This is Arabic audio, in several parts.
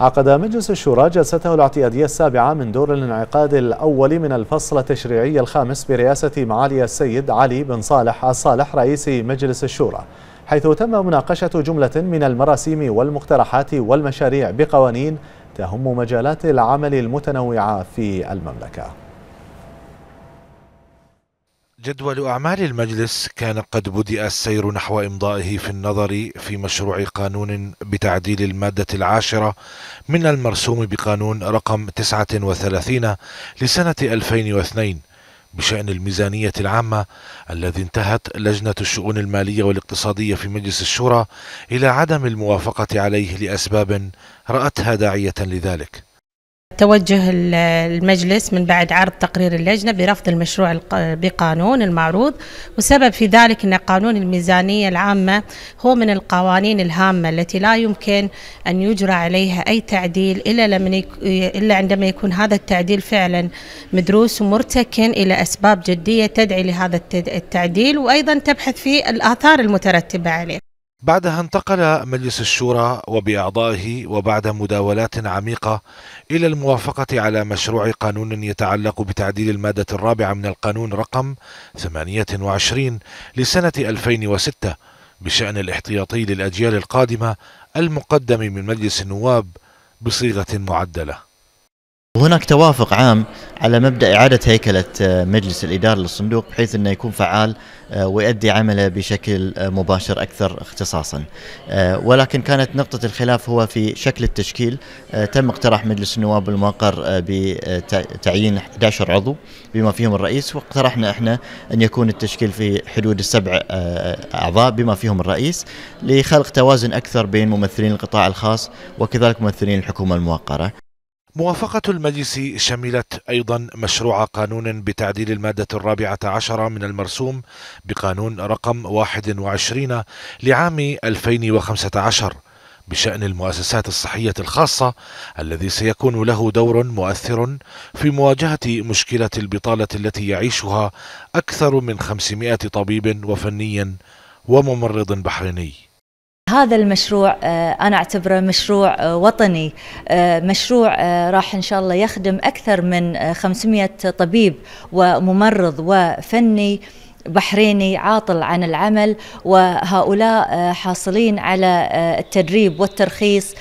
عقد مجلس الشورى جلسته الاعتيادية السابعة من دور الانعقاد الأول من الفصل التشريعي الخامس برئاسة معالي السيد علي بن صالح الصالح رئيس مجلس الشورى حيث تم مناقشة جملة من المراسيم والمقترحات والمشاريع بقوانين تهم مجالات العمل المتنوعة في المملكة جدول أعمال المجلس كان قد بدأ السير نحو إمضائه في النظر في مشروع قانون بتعديل المادة العاشرة من المرسوم بقانون رقم 39 لسنة 2002 بشأن الميزانية العامة الذي انتهت لجنة الشؤون المالية والاقتصادية في مجلس الشورى إلى عدم الموافقة عليه لأسباب رأتها داعية لذلك توجه المجلس من بعد عرض تقرير اللجنة برفض المشروع بقانون المعروض والسبب في ذلك أن قانون الميزانية العامة هو من القوانين الهامة التي لا يمكن أن يجرى عليها أي تعديل إلا, لمن إلا عندما يكون هذا التعديل فعلا مدروس ومرتكن إلى أسباب جدية تدعي لهذا التعديل وأيضا تبحث في الآثار المترتبة عليه بعدها انتقل مجلس الشورى وبأعضائه وبعد مداولات عميقة إلى الموافقة على مشروع قانون يتعلق بتعديل المادة الرابعة من القانون رقم 28 لسنة 2006 بشأن الاحتياطي للأجيال القادمة المقدم من مجلس النواب بصيغة معدلة وهناك توافق عام على مبدا اعاده هيكله آه، مجلس الاداره للصندوق بحيث انه يكون فعال آه، ويؤدي عمله بشكل آه، مباشر اكثر اختصاصا. ولكن كانت نقطه الخلاف هو في شكل التشكيل تم اقتراح مجلس النواب الموقر بتعيين 11 عضو بما فيهم الرئيس واقترحنا احنا ان يكون التشكيل في حدود السبع اعضاء بما فيهم الرئيس لخلق توازن اكثر بين ممثلين القطاع الخاص وكذلك ممثلين الحكومه الموقره. موافقة المجلس شملت أيضا مشروع قانون بتعديل المادة الرابعة عشرة من المرسوم بقانون رقم 21 لعام 2015 بشأن المؤسسات الصحية الخاصة الذي سيكون له دور مؤثر في مواجهة مشكلة البطالة التي يعيشها أكثر من 500 طبيب وفني وممرض بحريني هذا المشروع آه، أنا أعتبره مشروع آه، وطني آه، مشروع راح إن شاء الله يخدم أكثر من 500 طبيب وممرض وفني بحريني عاطل عن العمل وهؤلاء حاصلين على التدريب والترخيص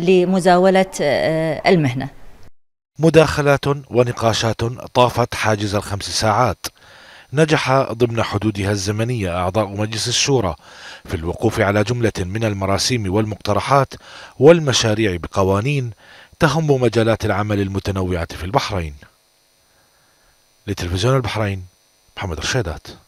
لمزاولة المهنة مداخلات ونقاشات طافت حاجز الخمس ساعات نجح ضمن حدودها الزمنية أعضاء مجلس الشورى في الوقوف على جملة من المراسيم والمقترحات والمشاريع بقوانين تهم مجالات العمل المتنوعة في البحرين لتلفزيون البحرين محمد رشيدات